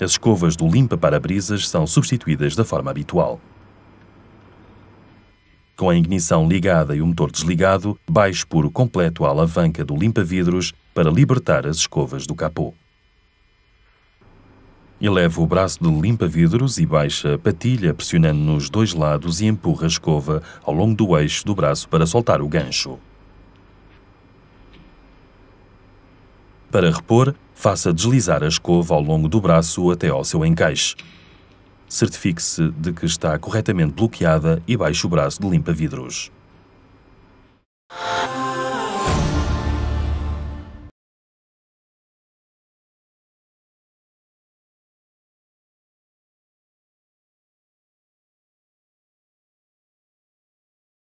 As escovas do limpa-parabrisas são substituídas da forma habitual. Com a ignição ligada e o motor desligado, baixo por completo a alavanca do limpa-vidros para libertar as escovas do capô. Eleva o braço do limpa-vidros e baixa a patilha, pressionando nos dois lados e empurra a escova ao longo do eixo do braço para soltar o gancho. Para repor, faça deslizar a escova ao longo do braço até ao seu encaixe. Certifique-se de que está corretamente bloqueada e baixe o braço de limpa-vidros.